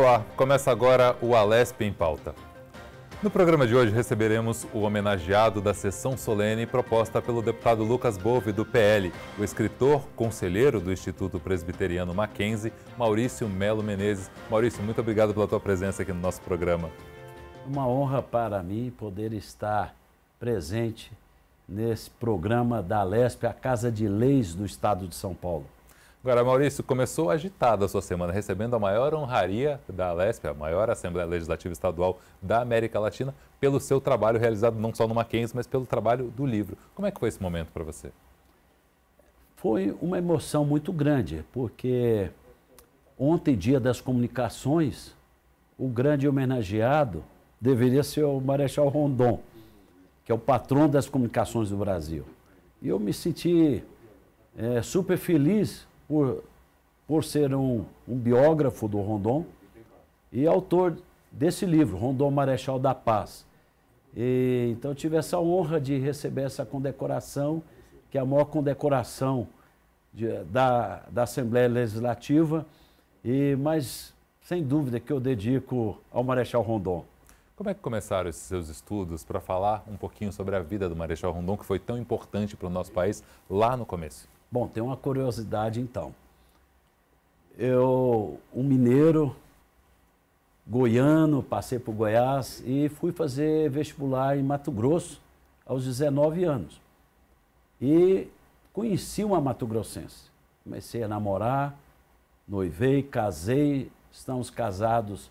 Olá, começa agora o Alesp em Pauta. No programa de hoje receberemos o homenageado da sessão solene proposta pelo deputado Lucas Bove do PL, o escritor, conselheiro do Instituto Presbiteriano Mackenzie, Maurício Melo Menezes. Maurício, muito obrigado pela tua presença aqui no nosso programa. Uma honra para mim poder estar presente nesse programa da Alesp, a Casa de Leis do Estado de São Paulo. Agora, Maurício, começou agitada a sua semana, recebendo a maior honraria da Alesp, a maior Assembleia Legislativa Estadual da América Latina, pelo seu trabalho realizado não só no Mackenzie, mas pelo trabalho do livro. Como é que foi esse momento para você? Foi uma emoção muito grande, porque ontem, dia das comunicações, o grande homenageado deveria ser o Marechal Rondon, que é o patrão das comunicações do Brasil. E eu me senti é, super feliz por, por ser um, um biógrafo do Rondon e autor desse livro, Rondon Marechal da Paz. E, então tive essa honra de receber essa condecoração, que é a maior condecoração de, da, da Assembleia Legislativa, e, mas sem dúvida que eu dedico ao Marechal Rondon. Como é que começaram esses seus estudos para falar um pouquinho sobre a vida do Marechal Rondon, que foi tão importante para o nosso país lá no começo? Bom, tem uma curiosidade então. Eu, um mineiro, goiano, passei por Goiás e fui fazer vestibular em Mato Grosso aos 19 anos. E conheci uma Mato Grossense. Comecei a namorar, noivei, casei, estamos casados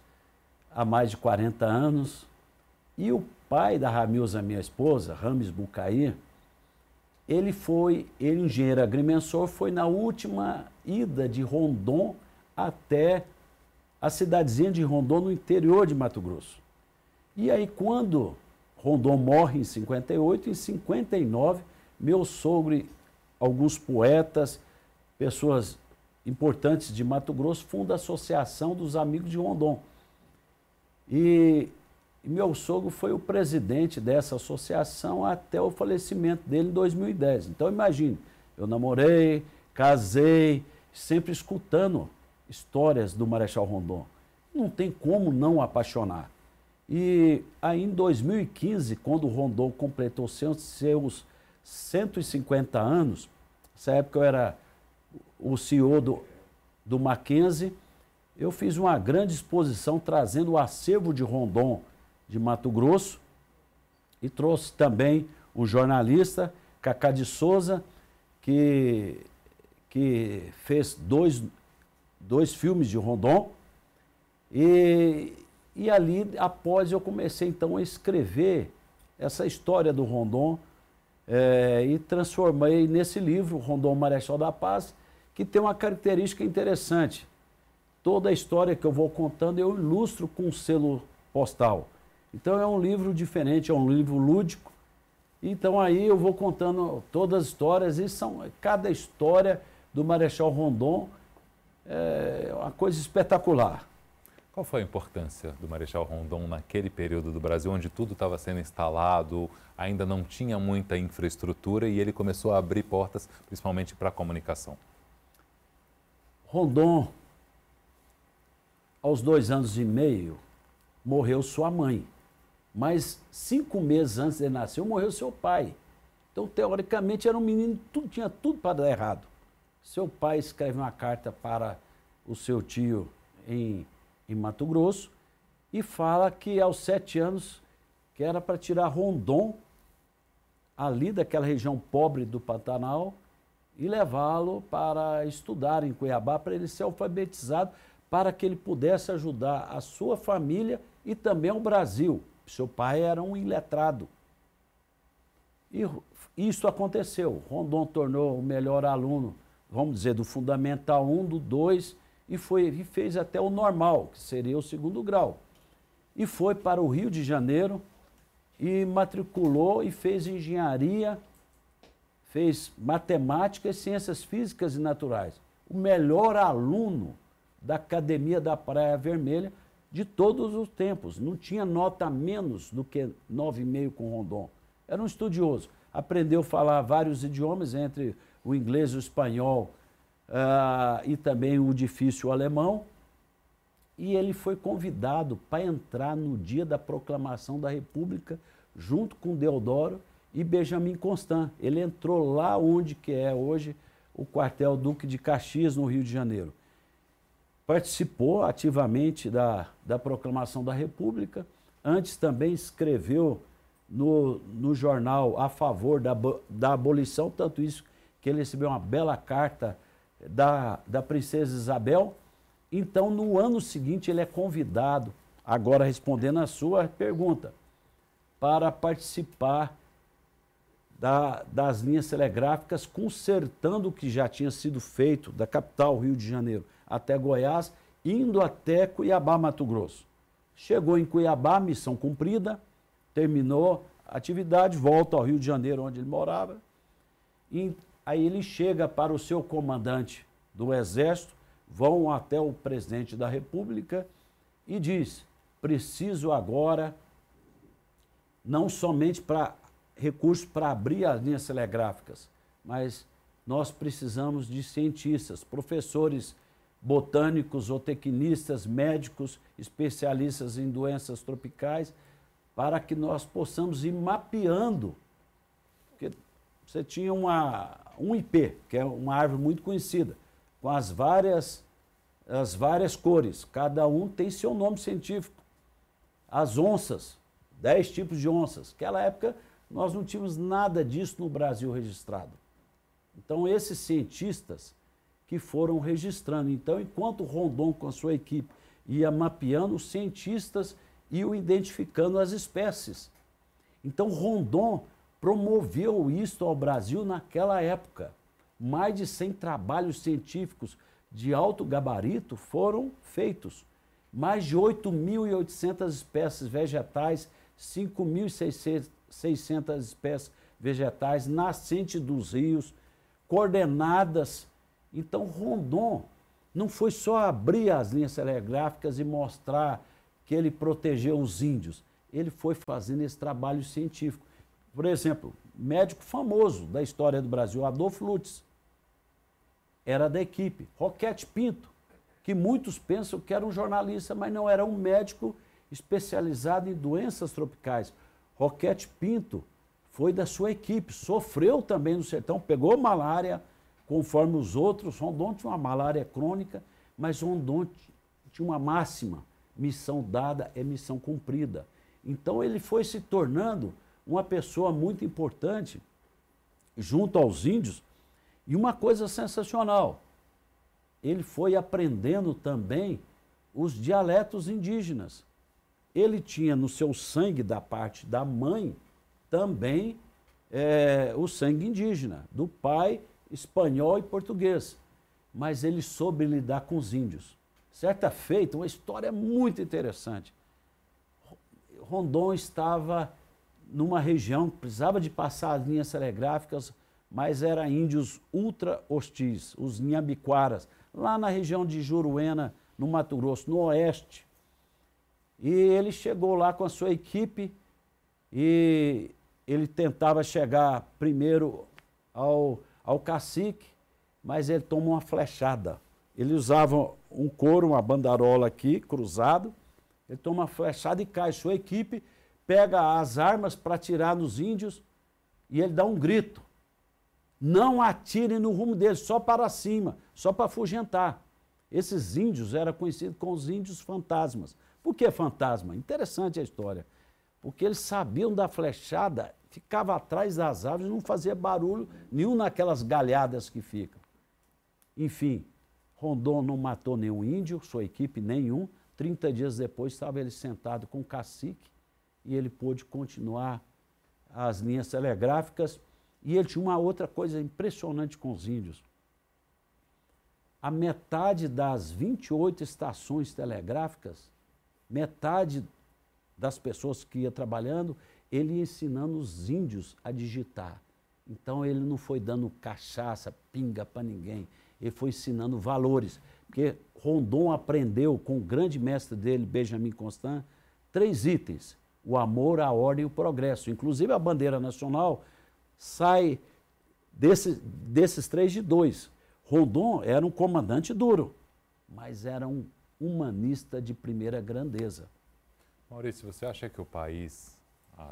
há mais de 40 anos. E o pai da Ramilza, minha esposa, Rames Bucair, ele foi, ele engenheiro agrimensor, foi na última ida de Rondon até a cidadezinha de Rondon, no interior de Mato Grosso. E aí, quando Rondon morre em 58, em 59, meu sogro, alguns poetas, pessoas importantes de Mato Grosso, funda a Associação dos Amigos de Rondon. E meu sogro foi o presidente dessa associação até o falecimento dele em 2010. Então imagine, eu namorei, casei, sempre escutando histórias do Marechal Rondon. Não tem como não apaixonar. E aí em 2015, quando o Rondon completou seus 150 anos, nessa época eu era o CEO do, do Mackenzie, eu fiz uma grande exposição trazendo o acervo de Rondon de Mato Grosso e trouxe também o jornalista Cacá de Souza, que, que fez dois, dois filmes de Rondon. E, e ali, após, eu comecei então a escrever essa história do Rondon é, e transformei nesse livro, Rondon Marechal da Paz, que tem uma característica interessante. Toda a história que eu vou contando eu ilustro com um selo postal. Então é um livro diferente, é um livro lúdico. Então aí eu vou contando todas as histórias e são cada história do Marechal Rondon é uma coisa espetacular. Qual foi a importância do Marechal Rondon naquele período do Brasil, onde tudo estava sendo instalado, ainda não tinha muita infraestrutura e ele começou a abrir portas, principalmente para a comunicação? Rondon, aos dois anos e meio, morreu sua mãe. Mas cinco meses antes de ele nascer, morreu seu pai. Então, teoricamente, era um menino que tinha tudo para dar errado. Seu pai escreve uma carta para o seu tio em, em Mato Grosso e fala que aos sete anos que era para tirar Rondon ali daquela região pobre do Pantanal e levá-lo para estudar em Cuiabá para ele ser alfabetizado para que ele pudesse ajudar a sua família e também o Brasil. Seu pai era um iletrado. E isso aconteceu. Rondon tornou o melhor aluno, vamos dizer, do Fundamental 1, do 2, e, foi, e fez até o normal, que seria o segundo grau. E foi para o Rio de Janeiro e matriculou e fez engenharia, fez matemática e ciências físicas e naturais. O melhor aluno da Academia da Praia Vermelha de todos os tempos. Não tinha nota menos do que 9,5 com Rondon. Era um estudioso. Aprendeu a falar vários idiomas, entre o inglês, o espanhol uh, e também o difícil alemão. E ele foi convidado para entrar no dia da proclamação da República, junto com Deodoro e Benjamin Constant. Ele entrou lá onde que é hoje o quartel Duque de Caxias, no Rio de Janeiro participou ativamente da, da proclamação da República, antes também escreveu no, no jornal a favor da, da abolição, tanto isso que ele recebeu uma bela carta da, da princesa Isabel. Então, no ano seguinte, ele é convidado, agora respondendo a sua pergunta, para participar da, das linhas telegráficas, consertando o que já tinha sido feito da capital, Rio de Janeiro, até Goiás, indo até Cuiabá, Mato Grosso. Chegou em Cuiabá, missão cumprida, terminou a atividade, volta ao Rio de Janeiro, onde ele morava. E aí ele chega para o seu comandante do Exército, vão até o presidente da República e diz: preciso agora, não somente para recursos para abrir as linhas telegráficas, mas nós precisamos de cientistas, professores botânicos, zootecnistas, médicos, especialistas em doenças tropicais, para que nós possamos ir mapeando. Porque você tinha uma, um IP, que é uma árvore muito conhecida, com as várias, as várias cores. Cada um tem seu nome científico. As onças, dez tipos de onças. Naquela época, nós não tínhamos nada disso no Brasil registrado. Então, esses cientistas que foram registrando. Então, enquanto Rondon, com a sua equipe, ia mapeando, os cientistas iam identificando as espécies. Então, Rondon promoveu isto ao Brasil naquela época. Mais de 100 trabalhos científicos de alto gabarito foram feitos. Mais de 8.800 espécies vegetais, 5.600 espécies vegetais nascentes dos rios, coordenadas então, Rondon não foi só abrir as linhas telegráficas e mostrar que ele protegeu os índios. Ele foi fazendo esse trabalho científico. Por exemplo, médico famoso da história do Brasil, Adolfo Lutz, era da equipe. Roquete Pinto, que muitos pensam que era um jornalista, mas não, era um médico especializado em doenças tropicais. Roquete Pinto foi da sua equipe, sofreu também no sertão, pegou malária, conforme os outros. Rondon tinha uma malária crônica, mas Rondon tinha uma máxima: missão dada é missão cumprida. Então ele foi se tornando uma pessoa muito importante junto aos índios. E uma coisa sensacional, ele foi aprendendo também os dialetos indígenas. Ele tinha no seu sangue, da parte da mãe, também é, o sangue indígena, do pai espanhol e português, mas ele soube lidar com os índios. Certa feita, uma história muito interessante. Rondon estava numa região que precisava de passar as linhas telegráficas, mas era índios ultra hostis, os Nhambiquaras, lá na região de Juruena, no Mato Grosso, no oeste. E ele chegou lá com a sua equipe e ele tentava chegar primeiro ao ao cacique, mas ele toma uma flechada. Ele usava um couro, uma bandarola aqui, cruzado, ele toma uma flechada e cai. Sua equipe pega as armas para atirar nos índios e ele dá um grito. Não atire no rumo deles, só para cima, só para afugentar. Esses índios eram conhecidos como os índios fantasmas. Por que fantasma? Interessante a história. Porque eles sabiam da flechada ficava atrás das árvores, não fazia barulho nenhum naquelas galhadas que ficam. Enfim, Rondon não matou nenhum índio, sua equipe nenhum. Trinta dias depois estava ele sentado com o cacique e ele pôde continuar as linhas telegráficas. E ele tinha uma outra coisa impressionante com os índios. A metade das 28 estações telegráficas, metade das pessoas que ia trabalhando, ele ensinando os índios a digitar. Então ele não foi dando cachaça, pinga para ninguém, ele foi ensinando valores. Porque Rondon aprendeu com o grande mestre dele, Benjamin Constant, três itens: o amor, a ordem e o progresso. Inclusive a bandeira nacional sai desse, desses três de dois. Rondon era um comandante duro, mas era um humanista de primeira grandeza. Maurício, você acha que o país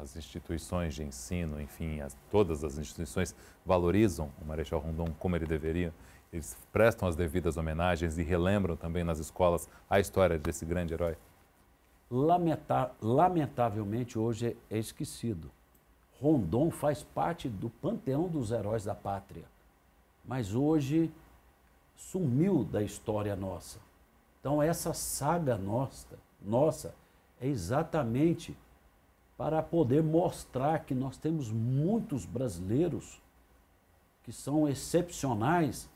as instituições de ensino, enfim, as, todas as instituições valorizam o Marechal Rondon como ele deveria. Eles prestam as devidas homenagens e relembram também nas escolas a história desse grande herói? Lamentar lamentavelmente, hoje é esquecido. Rondon faz parte do panteão dos heróis da pátria, mas hoje sumiu da história nossa. Então, essa saga nossa, nossa é exatamente para poder mostrar que nós temos muitos brasileiros que são excepcionais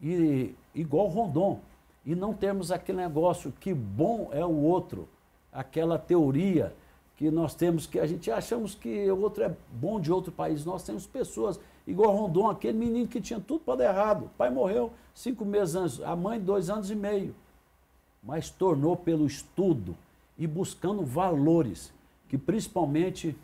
e igual Rondon e não temos aquele negócio que bom é o outro, aquela teoria que nós temos que a gente achamos que o outro é bom de outro país. Nós temos pessoas igual Rondon, aquele menino que tinha tudo para dar errado. O pai morreu cinco meses antes, a mãe dois anos e meio, mas tornou pelo estudo e buscando valores que principalmente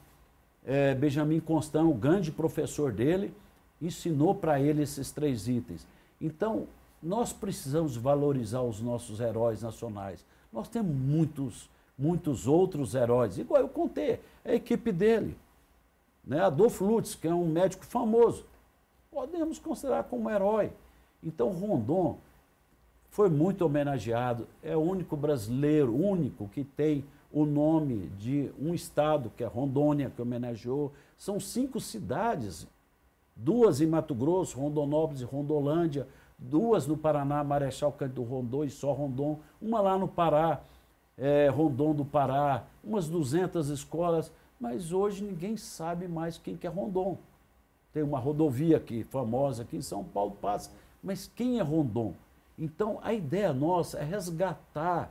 é, Benjamin Constant, o grande professor dele, ensinou para ele esses três itens. Então, nós precisamos valorizar os nossos heróis nacionais. Nós temos muitos, muitos outros heróis, igual eu contei, a equipe dele. Né? Adolfo Lutz, que é um médico famoso, podemos considerar como herói. Então, Rondon foi muito homenageado, é o único brasileiro, único que tem o nome de um estado, que é Rondônia, que homenageou. São cinco cidades, duas em Mato Grosso, Rondonópolis e Rondolândia, duas no Paraná, Marechal Cândido Rondon e só Rondon, uma lá no Pará, é, Rondon do Pará, umas 200 escolas, mas hoje ninguém sabe mais quem que é Rondon. Tem uma rodovia aqui, famosa aqui em São Paulo, passa, mas quem é Rondon? Então, a ideia nossa é resgatar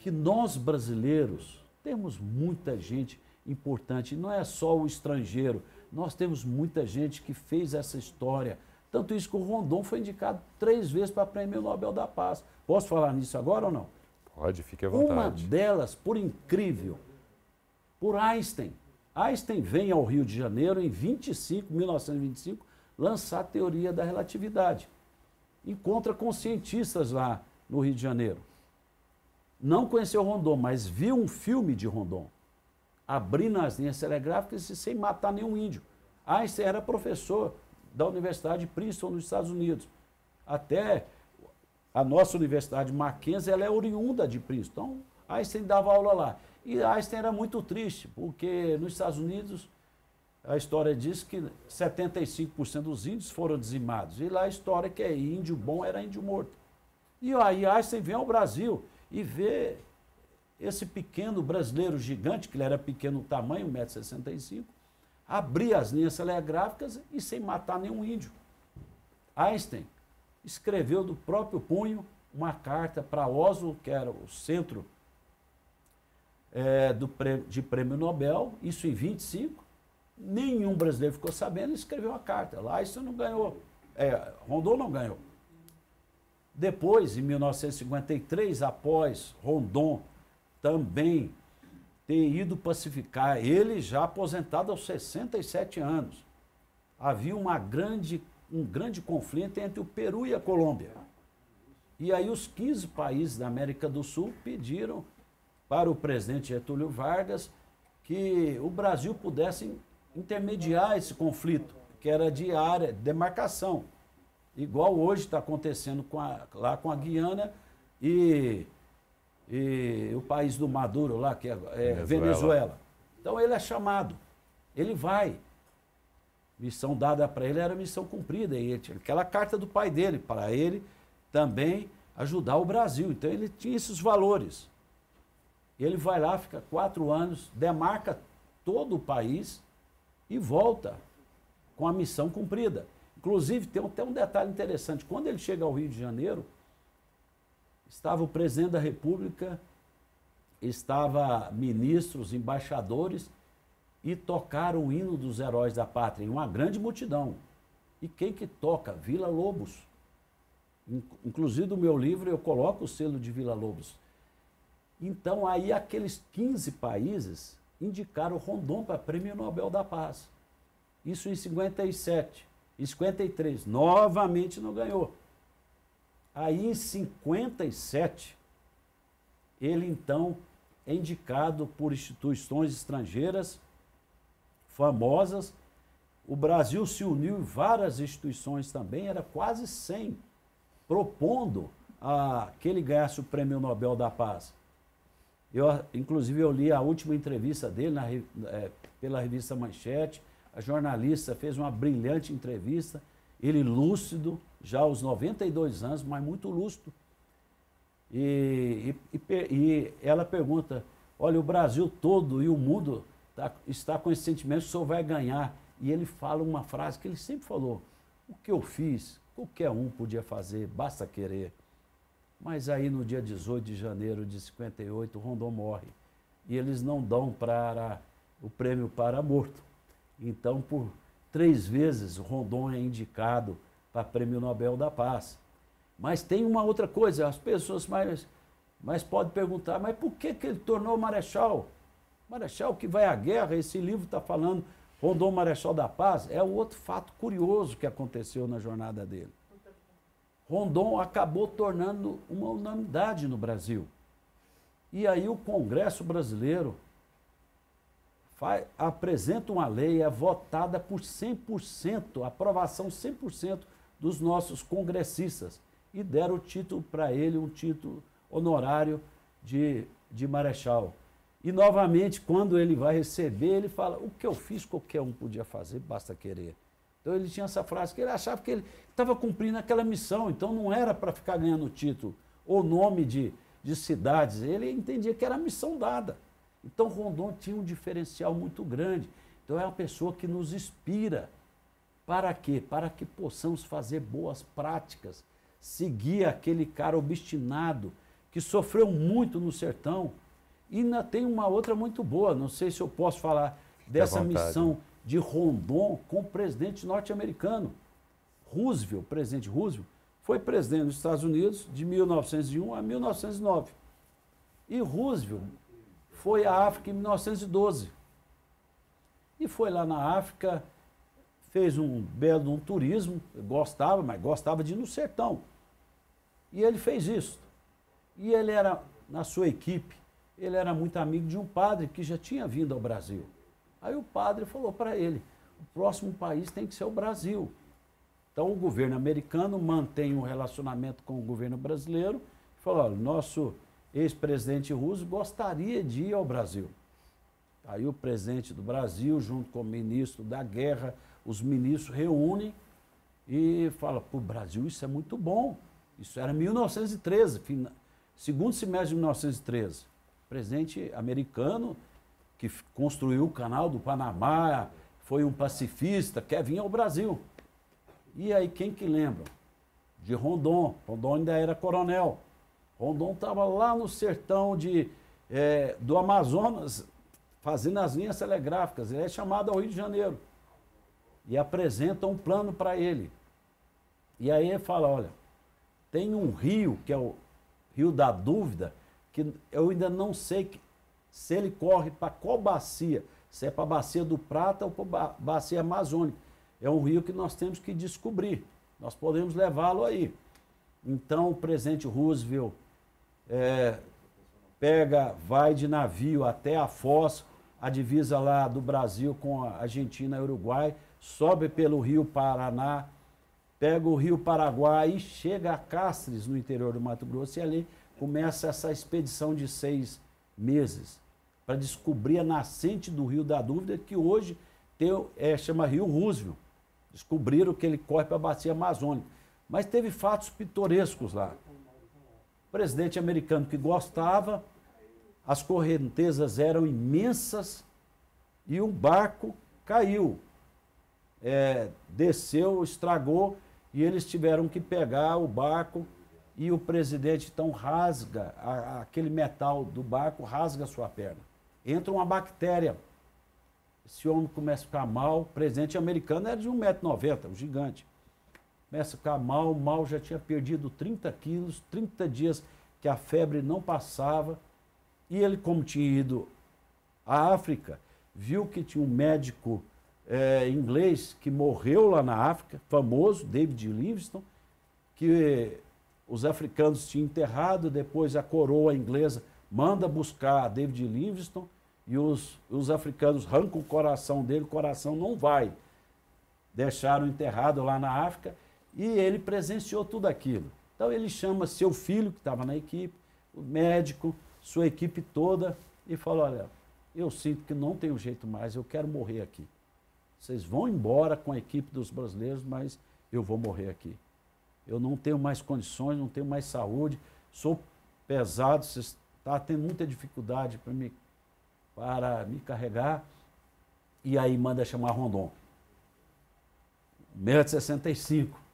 que nós brasileiros temos muita gente importante, não é só o estrangeiro, nós temos muita gente que fez essa história. Tanto isso que o Rondon foi indicado três vezes para Prêmio Nobel da Paz. Posso falar nisso agora ou não? Pode, fique à vontade. Uma delas, por incrível, por Einstein. Einstein vem ao Rio de Janeiro em 25, 1925 lançar a teoria da relatividade. Encontra com cientistas lá no Rio de Janeiro não conheceu Rondon, mas viu um filme de Rondon, abrindo as linhas telegráficas e sem matar nenhum índio. Einstein era professor da Universidade Princeton nos Estados Unidos. Até a nossa Universidade Mackenzie, ela é oriunda de Princeton. Então, Einstein dava aula lá. E Einstein era muito triste, porque nos Estados Unidos a história diz que 75% dos índios foram dizimados. E lá a história é que é índio bom era índio morto. E aí Einstein vem ao Brasil e ver esse pequeno brasileiro gigante, que ele era pequeno tamanho, 1,65m, abrir as linhas telegráficas e sem matar nenhum índio. Einstein escreveu do próprio punho uma carta para Oswald, que era o centro é, do, de prêmio Nobel, isso em 25. Nenhum brasileiro ficou sabendo e escreveu a carta. Lá isso não ganhou. É, Rondon não ganhou. Depois, em 1953, após Rondon também ter ido pacificar, ele já aposentado aos 67 anos, havia uma grande, um grande conflito entre o Peru e a Colômbia. E aí os 15 países da América do Sul pediram para o presidente Getúlio Vargas que o Brasil pudesse intermediar esse conflito, que era de área, demarcação igual hoje está acontecendo com a, lá com a Guiana e, e, o país do Maduro lá, que é, é Venezuela. Venezuela. Então ele é chamado, ele vai. Missão dada para ele era missão cumprida. E ele, aquela carta do pai dele, para ele também ajudar o Brasil. Então ele tinha esses valores. Ele vai lá, fica quatro anos, demarca todo o país e volta com a missão cumprida. Inclusive, tem até um detalhe interessante: quando ele chega ao Rio de Janeiro, estava o presidente da República, estava ministros, embaixadores, e tocaram o hino dos heróis da pátria em uma grande multidão. E quem que toca? Vila Lobos. Inclusive, no meu livro, eu coloco o selo de Vila Lobos. Então, aí, aqueles 15 países indicaram Rondon para Prêmio Nobel da Paz. Isso em 57. Em 53, novamente não ganhou. Aí em 57, ele então é indicado por instituições estrangeiras famosas. O Brasil se uniu em várias instituições também, era quase 100, propondo a, que ele ganhasse o Prêmio Nobel da Paz. Eu, inclusive, eu li a última entrevista dele na, é, pela revista Manchete, a jornalista fez uma brilhante entrevista. Ele lúcido, já aos 92 anos, mas muito lúcido. E, e, e ela pergunta: Olha, o Brasil todo e o mundo tá, está com esse sentimento que o senhor vai ganhar. E ele fala uma frase que ele sempre falou: O que eu fiz, qualquer um podia fazer, basta querer. Mas aí no dia 18 de janeiro de 58, Rondon morre. E eles não dão para o prêmio para morto. Então, por três vezes, Rondon é indicado para Prêmio Nobel da Paz. Mas tem uma outra coisa, as pessoas mais, mais podem perguntar, mas por que, que ele tornou marechal? Marechal que vai à guerra, esse livro está falando Rondon Marechal da Paz, é outro fato curioso que aconteceu na jornada dele. Rondon acabou tornando uma unanimidade no Brasil. E aí o Congresso Brasileiro faz, apresenta uma lei, é votada por 100%, aprovação 100% dos nossos congressistas. E deram o título para ele, um título honorário de, de marechal. E novamente, quando ele vai receber, ele fala: o que eu fiz, qualquer um podia fazer, basta querer. Então ele tinha essa frase que ele achava que ele estava cumprindo aquela missão, então não era para ficar ganhando título ou nome de, de cidades. Ele entendia que era a missão dada. Então Rondon tinha um diferencial muito grande. Então é uma pessoa que nos inspira. Para quê? Para que possamos fazer boas práticas, seguir aquele cara obstinado que sofreu muito no sertão. E ainda tem uma outra muito boa, não sei se eu posso falar dessa missão de Rondon com o presidente norte-americano. Roosevelt, presidente Roosevelt, foi presidente dos Estados Unidos de 1901 a 1909. E Roosevelt foi à África em 1912. E foi lá na África, fez um belo um turismo, gostava, mas gostava de ir no sertão. E ele fez isso. E ele era, na sua equipe, ele era muito amigo de um padre que já tinha vindo ao Brasil. Aí o padre falou para ele: o próximo país tem que ser o Brasil. Então o governo americano mantém um relacionamento com o governo brasileiro e falou: olha, nosso ex-presidente russo, gostaria de ir ao Brasil. Aí o presidente do Brasil, junto com o ministro da Guerra, os ministros reúnem e fala: para o Brasil isso é muito bom. Isso era 1913, fina, segundo semestre de 1913. O presidente americano que construiu o canal do Panamá, foi um pacifista, quer vir ao Brasil. E aí, quem que lembra? De Rondon. Rondon ainda era coronel. Rondon estava lá no sertão de, é, do Amazonas, fazendo as linhas telegráficas. Ele é chamado ao Rio de Janeiro e apresenta um plano para ele. E aí ele fala: olha, tem um rio, que é o Rio da Dúvida, que eu ainda não sei que, se ele corre para qual bacia, se é para a bacia do Prata ou para a bacia amazônica. É um rio que nós temos que descobrir. Nós podemos levá-lo aí. Então, o presidente Roosevelt é, pega, vai de navio até a Foz, a divisa lá do Brasil com a Argentina e Uruguai, sobe pelo Rio Paraná, pega o Rio Paraguai e chega a Castres no interior do Mato Grosso, e ali começa essa expedição de seis meses para descobrir a nascente do Rio da Dúvida, que hoje tem, é, chama Rio Roosevelt. Descobriram que ele corre para a bacia amazônica. Mas teve fatos pitorescos lá presidente americano que gostava, as correntezas eram imensas e um barco caiu. É, desceu, estragou e eles tiveram que pegar o barco e o presidente então rasga a, aquele metal do barco, rasga sua perna. Entra uma bactéria. Esse homem começa a ficar mal. O presidente americano era de 1,90m, um gigante começa a ficar mal, mal, já tinha perdido 30 quilos, 30 dias que a febre não passava. E ele, como tinha ido à África, viu que tinha um médico é, inglês que morreu lá na África, famoso, David Livingstone, que os africanos tinham enterrado, depois a coroa inglesa manda buscar David Livingstone e os, os africanos arrancam o coração dele, o coração não vai. Deixaram enterrado lá na África e ele presenciou tudo aquilo. Então ele chama seu filho, que estava na equipe, o médico, sua equipe toda, e fala: Olha, eu sinto que não tem jeito mais, eu quero morrer aqui. Vocês vão embora com a equipe dos brasileiros, mas eu vou morrer aqui. Eu não tenho mais condições, não tenho mais saúde, sou pesado, vocês tá tendo muita dificuldade para me, para me carregar. E aí manda chamar Rondon. 1,65m.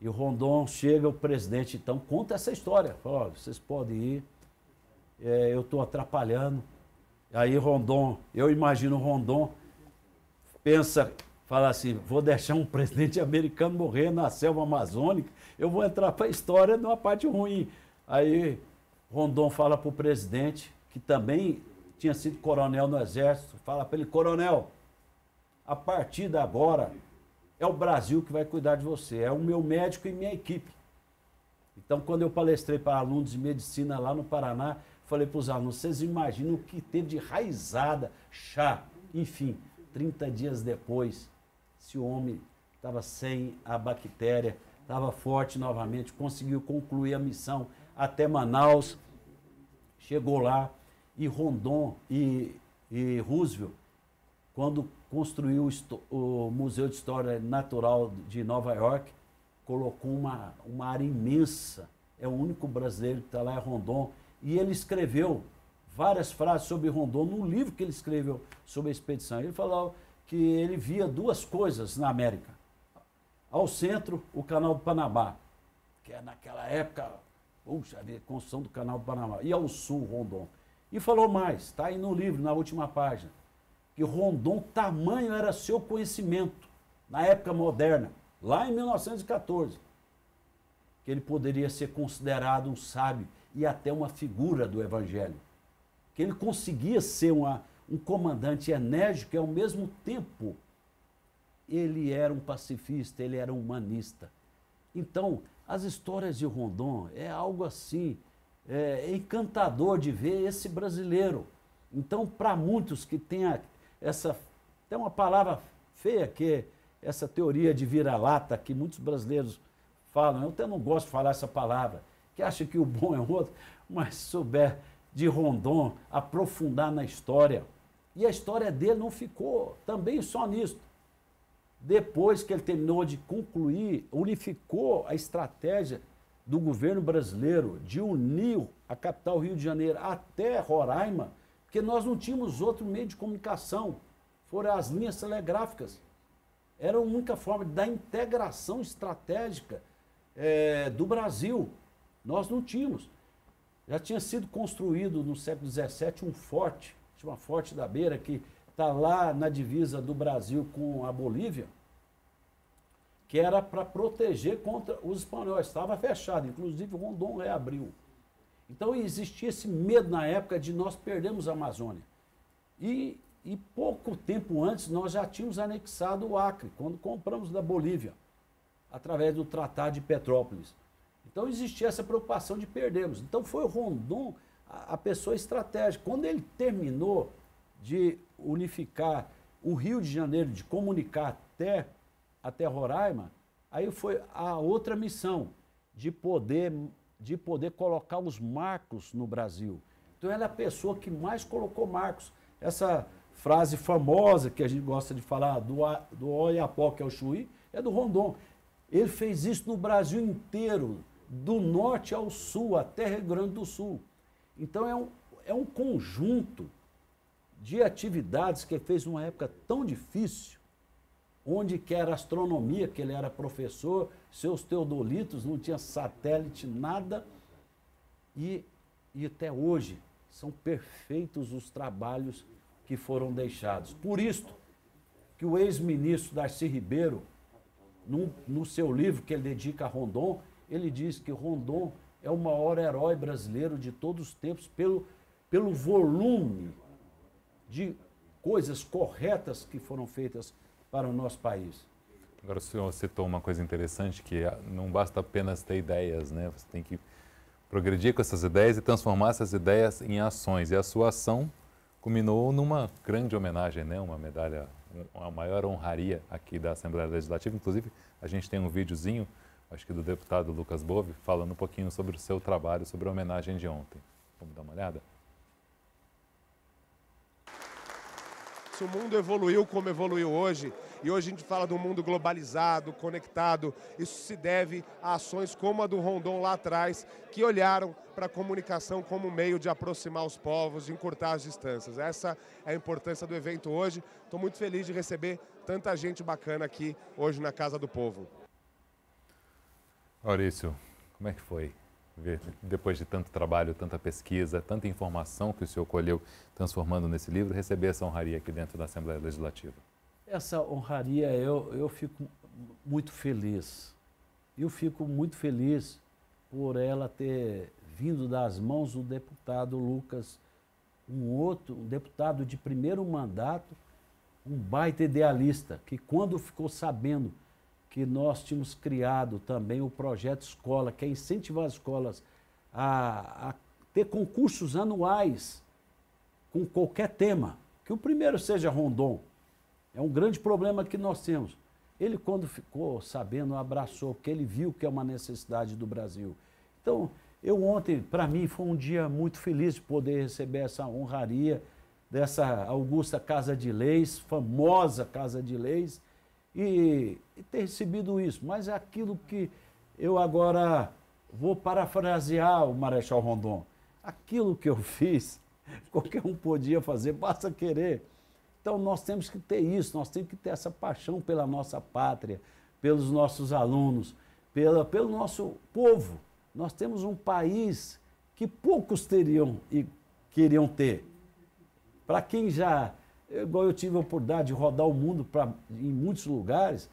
E o Rondon chega, o presidente, então, conta essa história. Fala, vocês podem ir, é, eu estou atrapalhando. Aí Rondon, eu imagino Rondon, pensa, fala assim, vou deixar um presidente americano morrer na selva amazônica, eu vou entrar para a história numa parte ruim. Aí Rondon fala para o presidente, que também tinha sido coronel no exército, fala para ele, coronel, a partir de agora, é o Brasil que vai cuidar de você, é o meu médico e minha equipe. Então, quando eu palestrei para alunos de medicina lá no Paraná, falei para os alunos: vocês imaginam o que teve de raizada, chá, enfim, 30 dias depois, esse homem estava sem a bactéria, estava forte novamente, conseguiu concluir a missão até Manaus, chegou lá e Rondon e, e Roosevelt quando construiu o Museu de História Natural de Nova York, colocou uma, uma área imensa. É o único brasileiro que está lá, é Rondon. E ele escreveu várias frases sobre Rondon num livro que ele escreveu sobre a expedição. Ele falou que ele via duas coisas na América. Ao centro, o Canal do Panamá, que é naquela época, puxa, a construção do Canal do Panamá. E ao sul, Rondon. E falou mais, está aí no livro, na última página que Rondon, tamanho era seu conhecimento na época moderna, lá em 1914, que ele poderia ser considerado um sábio e até uma figura do Evangelho. Que ele conseguia ser uma, um comandante enérgico e, ao mesmo tempo, ele era um pacifista, ele era um humanista. Então, as histórias de Rondon é algo assim, é encantador de ver esse brasileiro. Então, para muitos que têm essa é uma palavra feia que essa teoria de vira-lata que muitos brasileiros falam, eu até não gosto de falar essa palavra, que acha que o bom é outro, mas souber de Rondon aprofundar na história. E a história dele não ficou também só nisso. Depois que ele terminou de concluir, unificou a estratégia do governo brasileiro de unir a capital Rio de Janeiro até Roraima, porque nós não tínhamos outro meio de comunicação, foram as linhas telegráficas. Era a única forma da integração estratégica é, do Brasil. Nós não tínhamos. Já tinha sido construído no século XVII um forte, chama Forte da Beira, que está lá na divisa do Brasil com a Bolívia, que era para proteger contra os espanhóis. Estava fechado, inclusive Rondon reabriu. Então existia esse medo na época de nós perdermos a Amazônia. E, e pouco tempo antes nós já tínhamos anexado o Acre, quando compramos da Bolívia, através do Tratado de Petrópolis. Então existia essa preocupação de perdermos. Então foi Rondon a, a pessoa estratégica. Quando ele terminou de unificar o Rio de Janeiro, de comunicar até, até Roraima, aí foi a outra missão de poder de poder colocar os marcos no Brasil. Então ela é a pessoa que mais colocou marcos. Essa frase famosa que a gente gosta de falar do, do Oiapó, que é o Chuí, é do Rondon. Ele fez isso no Brasil inteiro, do norte ao sul, até Rio Grande do Sul. Então é um, é um conjunto de atividades que fez numa época tão difícil onde que era astronomia, que ele era professor, seus teodolitos, não tinha satélite, nada. E, e até hoje são perfeitos os trabalhos que foram deixados. Por isto que o ex-ministro Darcy Ribeiro, no, no seu livro que ele dedica a Rondon, ele diz que Rondon é o maior herói brasileiro de todos os tempos pelo, pelo volume de coisas corretas que foram feitas para o nosso país. Agora, o senhor citou uma coisa interessante, que ah, não basta apenas ter ideias, né? Você tem que progredir com essas ideias e transformar essas ideias em ações. E a sua ação culminou numa grande homenagem, né? Uma medalha, a maior honraria aqui da Assembleia Legislativa. Inclusive, a gente tem um videozinho, acho que do deputado Lucas Bove, falando um pouquinho sobre o seu trabalho, sobre a homenagem de ontem. Vamos dar uma olhada? Se o mundo evoluiu como evoluiu hoje, e hoje a gente fala de um mundo globalizado, conectado, isso se deve a ações como a do Rondon lá atrás, que olharam para a comunicação como meio de aproximar os povos, de encurtar as distâncias. Essa é a importância do evento hoje. Estou muito feliz de receber tanta gente bacana aqui hoje na Casa do Povo. Maurício, como é que foi ver, depois de tanto trabalho, tanta pesquisa, tanta informação que o senhor colheu transformando nesse livro, receber essa honraria aqui dentro da Assembleia Legislativa? Essa honraria, eu, eu fico muito feliz. Eu fico muito feliz por ela ter vindo das mãos do deputado Lucas, um outro, um deputado de primeiro mandato, um baita idealista, que quando ficou sabendo que nós tínhamos criado também o projeto escola, que é incentivar as escolas a, a ter concursos anuais com qualquer tema. Que o primeiro seja Rondon. É um grande problema que nós temos. Ele, quando ficou sabendo, abraçou, porque ele viu que é uma necessidade do Brasil. Então, eu ontem, para mim, foi um dia muito feliz de poder receber essa honraria dessa augusta Casa de Leis, famosa Casa de Leis, e, e ter recebido isso. Mas é aquilo que eu agora vou parafrasear o Marechal Rondon. Aquilo que eu fiz, qualquer um podia fazer, basta querer. Então nós temos que ter isso, nós temos que ter essa paixão pela nossa pátria, pelos nossos alunos, pela, pelo nosso povo. Nós temos um país que poucos teriam e queriam ter. Para quem já é igual eu tive a oportunidade de rodar o mundo pra, em muitos lugares.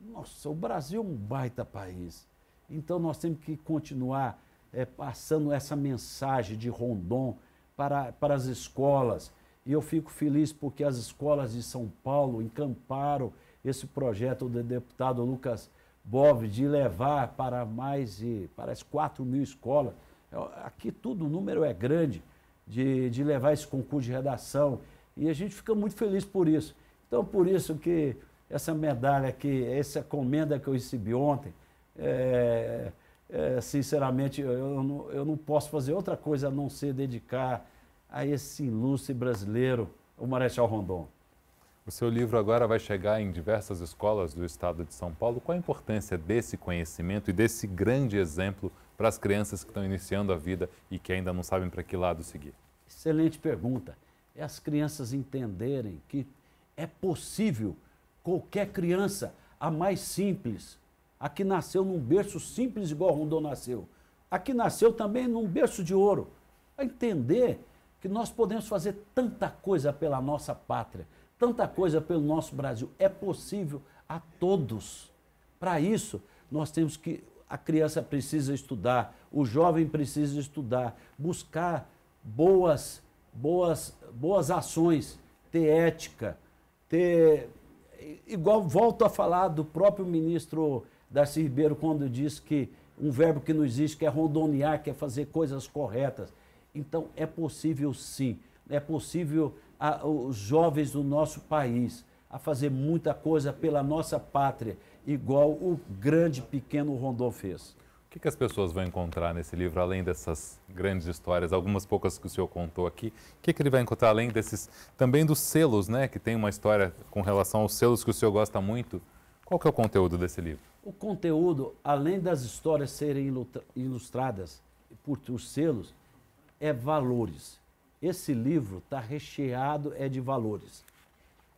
Nossa, o Brasil é um baita país. Então nós temos que continuar é, passando essa mensagem de Rondon para, para as escolas. E eu fico feliz porque as escolas de São Paulo encamparam esse projeto do deputado Lucas Bove de levar para mais de parece 4 mil escolas. É, aqui tudo o número é grande, de, de levar esse concurso de redação e a gente fica muito feliz por isso. Então, por isso que essa medalha aqui, essa comenda que eu recebi ontem, é, é, sinceramente, eu não, eu não posso fazer outra coisa a não ser dedicar a esse ilustre brasileiro, o Marechal Rondon. O seu livro agora vai chegar em diversas escolas do estado de São Paulo. Qual a importância desse conhecimento e desse grande exemplo para as crianças que estão iniciando a vida e que ainda não sabem para que lado seguir? Excelente pergunta é as crianças entenderem que é possível qualquer criança, a mais simples, a que nasceu num berço simples igual Rondon nasceu, a que nasceu também num berço de ouro, a entender que nós podemos fazer tanta coisa pela nossa pátria, tanta coisa pelo nosso Brasil, é possível a todos. Para isso, nós temos que a criança precisa estudar, o jovem precisa estudar, buscar boas boas, boas ações, ter ética, ter. Igual volto a falar do próprio ministro Darcy Ribeiro quando disse que um verbo que não existe, que é rondonear, que é fazer coisas corretas. Então é possível sim, é possível a, os jovens do nosso país a fazer muita coisa pela nossa pátria, igual o grande pequeno Rondon fez que, que as pessoas vão encontrar nesse livro, além dessas grandes histórias, algumas poucas que o senhor contou aqui? O que, que ele vai encontrar além desses, também dos selos, né? Que tem uma história com relação aos selos que o senhor gosta muito. Qual que é o conteúdo desse livro? O conteúdo, além das histórias serem ilustradas por os selos, é valores. Esse livro está recheado é de valores.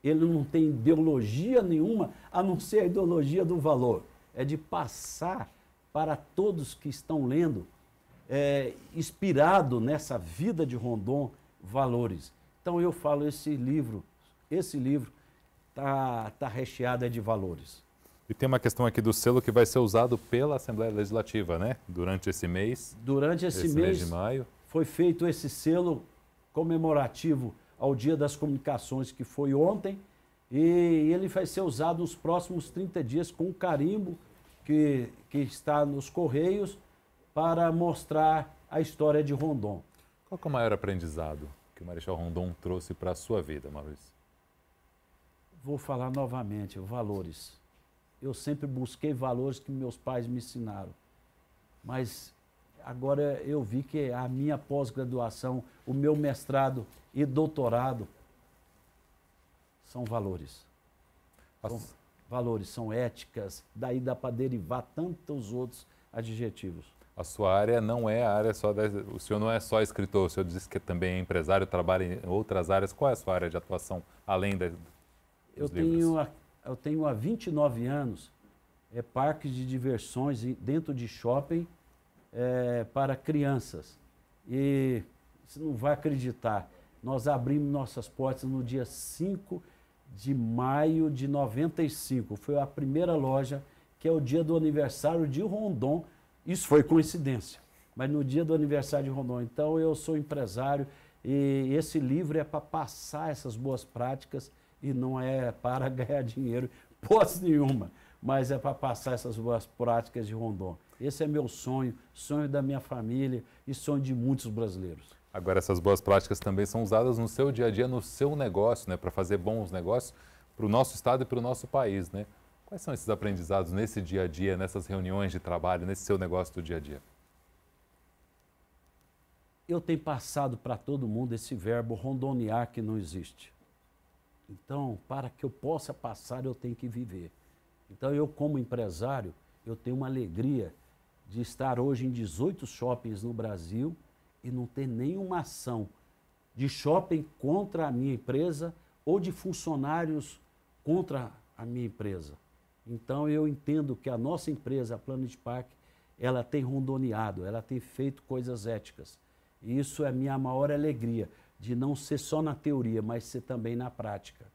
Ele não tem ideologia nenhuma, a não ser a ideologia do valor. É de passar para todos que estão lendo, é, inspirado nessa vida de Rondon valores. Então eu falo esse livro, esse livro tá tá recheado de valores. E tem uma questão aqui do selo que vai ser usado pela Assembleia Legislativa, né? Durante esse mês. Durante esse, esse mês, mês de maio. Foi feito esse selo comemorativo ao Dia das Comunicações que foi ontem e ele vai ser usado nos próximos 30 dias com carimbo que, que está nos Correios para mostrar a história de Rondon. Qual é o maior aprendizado que o Marechal Rondon trouxe para a sua vida, Maurício? Vou falar novamente, valores. Eu sempre busquei valores que meus pais me ensinaram. Mas agora eu vi que a minha pós-graduação, o meu mestrado e doutorado são valores valores, são éticas, daí dá para derivar tantos outros adjetivos. A sua área não é a área só da... O senhor não é só escritor, o senhor diz que também é empresário, trabalha em outras áreas. Qual é a sua área de atuação, além da, dos eu Tenho a, eu tenho há 29 anos é, parques de diversões dentro de shopping é, para crianças. E você não vai acreditar, nós abrimos nossas portas no dia 5 de de maio de 95. Foi a primeira loja, que é o dia do aniversário de Rondon. Isso foi coincidência, mas no dia do aniversário de Rondon. Então, eu sou empresário e esse livro é para passar essas boas práticas e não é para ganhar dinheiro, posse nenhuma, mas é para passar essas boas práticas de Rondon. Esse é meu sonho, sonho da minha família e sonho de muitos brasileiros. Agora, essas boas práticas também são usadas no seu dia a dia, no seu negócio, né, para fazer bons negócios para o nosso estado e para o nosso país. Né? Quais são esses aprendizados nesse dia a dia, nessas reuniões de trabalho, nesse seu negócio do dia a dia? Eu tenho passado para todo mundo esse verbo rondonear que não existe. Então, para que eu possa passar, eu tenho que viver. Então, eu, como empresário, eu tenho uma alegria de estar hoje em 18 shoppings no Brasil e não ter nenhuma ação de shopping contra a minha empresa ou de funcionários contra a minha empresa. Então eu entendo que a nossa empresa, a Planet Park, ela tem rondoneado, ela tem feito coisas éticas. E isso é a minha maior alegria, de não ser só na teoria, mas ser também na prática.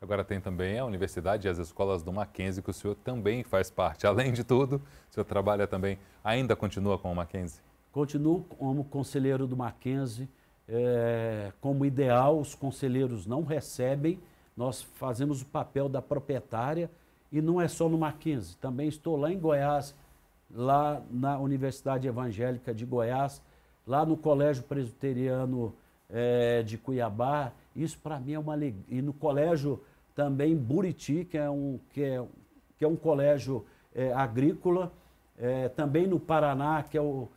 Agora tem também a universidade e as escolas do Mackenzie, que o senhor também faz parte. Além de tudo, o senhor trabalha também, ainda continua com o Mackenzie? Continuo como conselheiro do Mackenzie, é, como ideal, os conselheiros não recebem, nós fazemos o papel da proprietária e não é só no Mackenzie, também estou lá em Goiás, lá na Universidade Evangélica de Goiás, lá no Colégio Presbiteriano é, de Cuiabá, isso para mim é uma alegria. E no colégio também Buriti, que é um, que é, que é um colégio é, agrícola, é, também no Paraná, que é o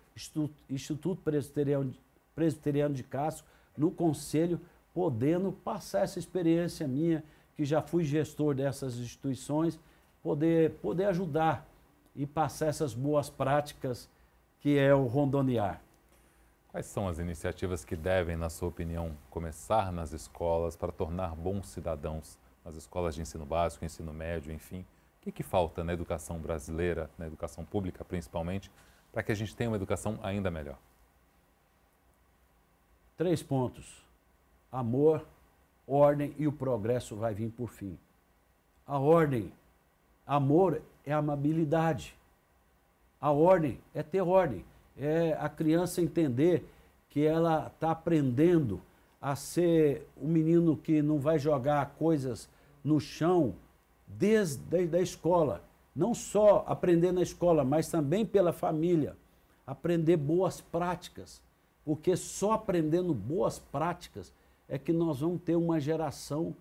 Instituto Presbiteriano, de Castro, no Conselho, podendo passar essa experiência minha, que já fui gestor dessas instituições, poder, poder ajudar e passar essas boas práticas que é o rondonear. Quais são as iniciativas que devem, na sua opinião, começar nas escolas para tornar bons cidadãos nas escolas de ensino básico, ensino médio, enfim? O que, que falta na educação brasileira, na educação pública principalmente, para que a gente tenha uma educação ainda melhor? Três pontos: amor, ordem e o progresso vai vir por fim. A ordem, amor é amabilidade. A ordem é ter ordem, é a criança entender que ela está aprendendo a ser um menino que não vai jogar coisas no chão desde, desde a escola não só aprender na escola, mas também pela família, aprender boas práticas, porque só aprendendo boas práticas é que nós vamos ter uma geração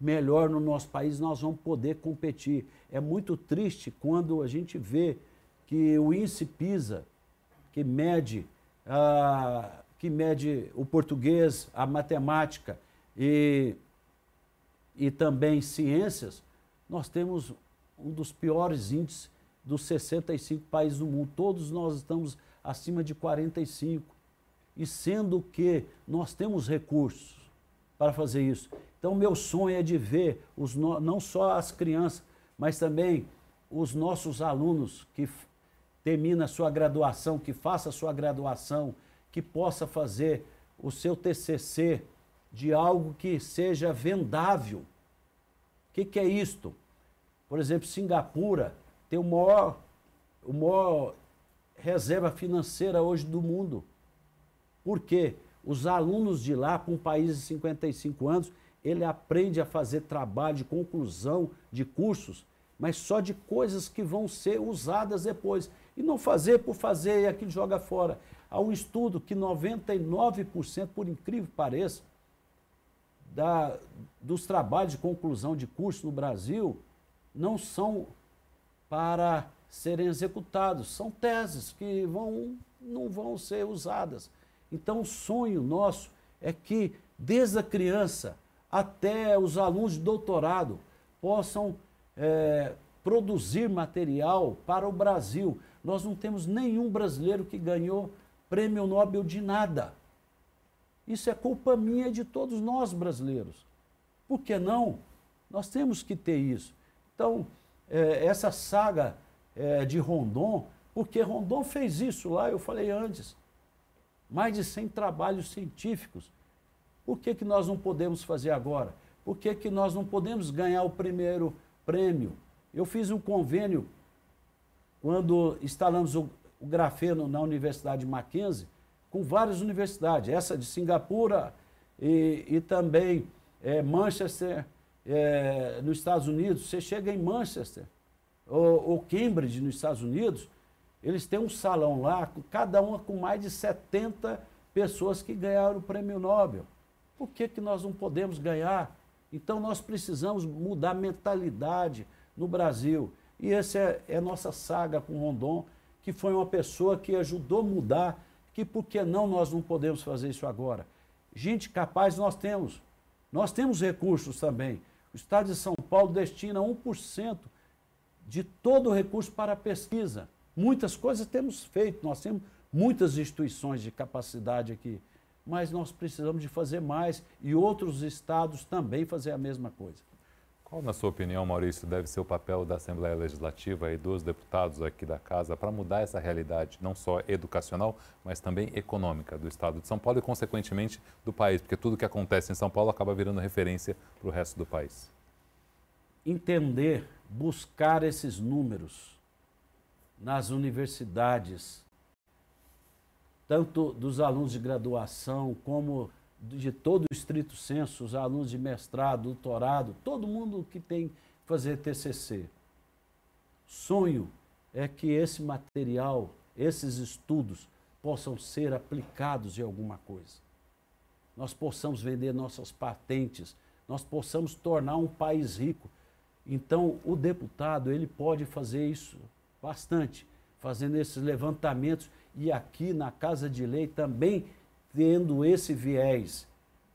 melhor no nosso país, nós vamos poder competir. É muito triste quando a gente vê que o índice PISA, que mede, ah, que mede o português, a matemática e, e também ciências, nós temos um dos piores índices dos 65 países do mundo. Todos nós estamos acima de 45. E sendo que nós temos recursos para fazer isso. Então, meu sonho é de ver os não só as crianças, mas também os nossos alunos que termina a sua graduação, que faça a sua graduação, que possa fazer o seu TCC de algo que seja vendável. O que, que é isto? Por exemplo, Singapura tem o maior, o maior reserva financeira hoje do mundo. Por quê? Os alunos de lá, com um país de 55 anos, ele aprende a fazer trabalho de conclusão de cursos, mas só de coisas que vão ser usadas depois. E não fazer por fazer e aquilo joga fora. Há um estudo que 99%, por incrível que pareça, da, dos trabalhos de conclusão de curso no Brasil não são para serem executados, são teses que vão, não vão ser usadas. Então, o sonho nosso é que, desde a criança até os alunos de doutorado, possam é, produzir material para o Brasil. Nós não temos nenhum brasileiro que ganhou prêmio Nobel de nada. Isso é culpa minha e de todos nós brasileiros. Por que não? Nós temos que ter isso. Então, é, essa saga é, de Rondon, porque Rondon fez isso lá, eu falei antes, mais de 100 trabalhos científicos. Por que, que nós não podemos fazer agora? Por que, que nós não podemos ganhar o primeiro prêmio? Eu fiz um convênio quando instalamos o, o grafeno na Universidade Mackenzie, com várias universidades, essa de Singapura e, e também é, Manchester, é, nos Estados Unidos, você chega em Manchester ou, ou Cambridge, nos Estados Unidos, eles têm um salão lá, cada uma com mais de 70 pessoas que ganharam o prêmio Nobel. Por que, que nós não podemos ganhar? Então nós precisamos mudar a mentalidade no Brasil. E essa é, é nossa saga com Rondon, que foi uma pessoa que ajudou a mudar, que por que não nós não podemos fazer isso agora? Gente capaz nós temos. Nós temos recursos também. O Estado de São Paulo destina 1% de todo o recurso para a pesquisa. Muitas coisas temos feito, nós temos muitas instituições de capacidade aqui, mas nós precisamos de fazer mais e outros estados também fazer a mesma coisa. Qual, na sua opinião, Maurício, deve ser o papel da Assembleia Legislativa e dos deputados aqui da Casa para mudar essa realidade, não só educacional, mas também econômica do Estado de São Paulo e, consequentemente, do país? Porque tudo que acontece em São Paulo acaba virando referência para o resto do país. Entender, buscar esses números nas universidades, tanto dos alunos de graduação como de todo o estrito senso, os alunos de mestrado, doutorado, todo mundo que tem que fazer TCC. Sonho é que esse material, esses estudos, possam ser aplicados em alguma coisa. Nós possamos vender nossas patentes, nós possamos tornar um país rico. Então, o deputado, ele pode fazer isso bastante, fazendo esses levantamentos. E aqui na Casa de Lei também tendo esse viés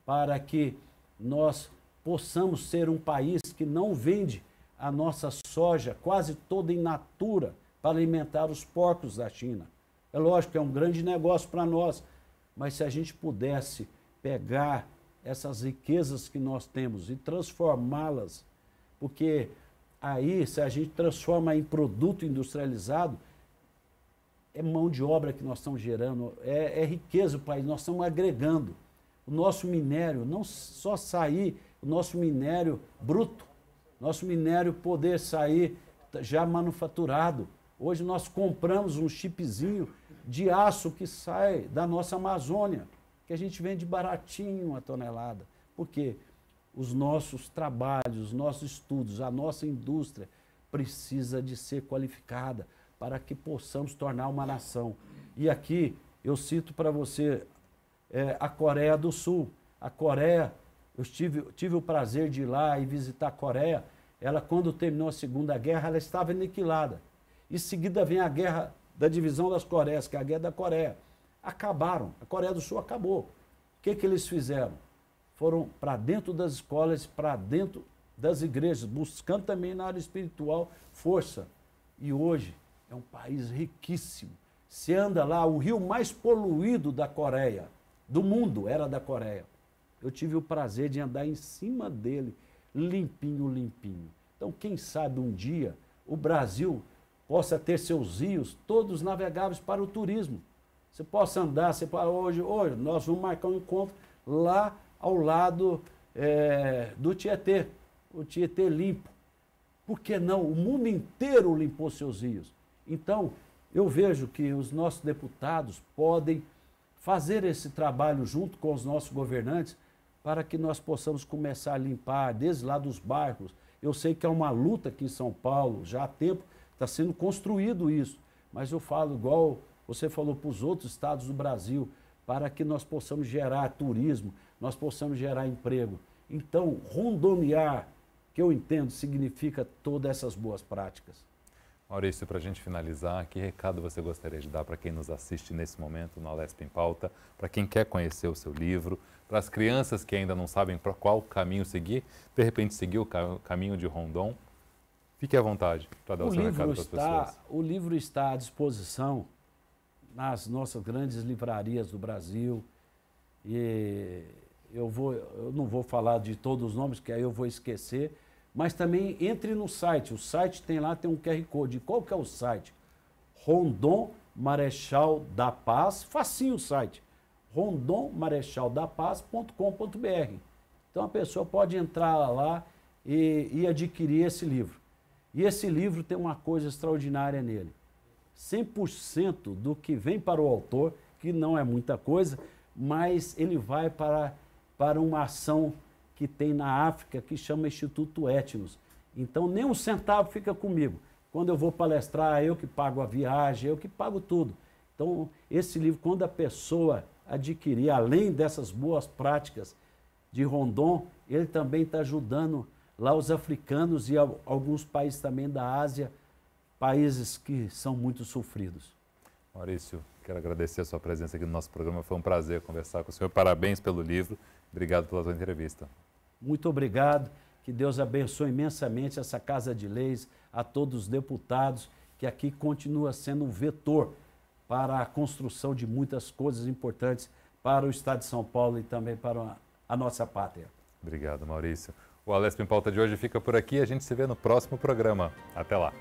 para que nós possamos ser um país que não vende a nossa soja quase toda em natura para alimentar os porcos da China. É lógico que é um grande negócio para nós, mas se a gente pudesse pegar essas riquezas que nós temos e transformá-las, porque aí, se a gente transforma em produto industrializado, é mão de obra que nós estamos gerando, é, é riqueza o país, nós estamos agregando. O nosso minério, não só sair o nosso minério bruto, nosso minério poder sair já manufaturado. Hoje nós compramos um chipzinho de aço que sai da nossa Amazônia, que a gente vende baratinho a tonelada. Porque os nossos trabalhos, os nossos estudos, a nossa indústria precisa de ser qualificada para que possamos tornar uma nação. E aqui eu cito para você é, a Coreia do Sul. A Coreia, eu tive, tive o prazer de ir lá e visitar a Coreia. Ela, quando terminou a Segunda Guerra, ela estava aniquilada. Em seguida vem a guerra da divisão das Coreias, que é a guerra da Coreia. Acabaram. A Coreia do Sul acabou. O que, que eles fizeram? Foram para dentro das escolas, para dentro das igrejas, buscando também na área espiritual força. E hoje é um país riquíssimo. Se anda lá, o rio mais poluído da Coreia, do mundo, era da Coreia. Eu tive o prazer de andar em cima dele, limpinho, limpinho. Então, quem sabe um dia o Brasil possa ter seus rios todos navegáveis para o turismo. Você possa andar, você fala, hoje, hoje nós vamos marcar um encontro lá ao lado é, do Tietê, o Tietê limpo. Por que não? O mundo inteiro limpou seus rios. Então, eu vejo que os nossos deputados podem fazer esse trabalho junto com os nossos governantes para que nós possamos começar a limpar desde lá dos bairros. Eu sei que é uma luta aqui em São Paulo, já há tempo está sendo construído isso, mas eu falo igual você falou para os outros estados do Brasil, para que nós possamos gerar turismo, nós possamos gerar emprego. Então, rondonear, que eu entendo, significa todas essas boas práticas. Maurício, para a gente finalizar, que recado você gostaria de dar para quem nos assiste nesse momento no Alesp em Pauta, para quem quer conhecer o seu livro, para as crianças que ainda não sabem para qual caminho seguir, de repente seguir o caminho de Rondon? Fique à vontade para dar o, seu recado para as pessoas. O livro está à disposição nas nossas grandes livrarias do Brasil e eu, vou, eu não vou falar de todos os nomes, que aí eu vou esquecer, mas também entre no site. O site tem lá, tem um QR Code. Qual que é o site? Rondon Marechal da Paz. Facinho o site. rondonmarechaldapaz.com.br Então a pessoa pode entrar lá e, e adquirir esse livro. E esse livro tem uma coisa extraordinária nele. 100% do que vem para o autor, que não é muita coisa, mas ele vai para, para uma ação que tem na África que chama Instituto Etnos. Então, nem um centavo fica comigo. Quando eu vou palestrar, é eu que pago a viagem, é eu que pago tudo. Então, esse livro, quando a pessoa adquirir, além dessas boas práticas de Rondon, ele também está ajudando lá os africanos e alguns países também da Ásia, países que são muito sofridos. Maurício, quero agradecer a sua presença aqui no nosso programa. Foi um prazer conversar com o senhor. Parabéns pelo livro. Obrigado pela sua entrevista. Muito obrigado. Que Deus abençoe imensamente essa Casa de Leis, a todos os deputados, que aqui continua sendo um vetor para a construção de muitas coisas importantes para o Estado de São Paulo e também para a nossa pátria. Obrigado, Maurício. O Alesp em Pauta de hoje fica por aqui. A gente se vê no próximo programa. Até lá.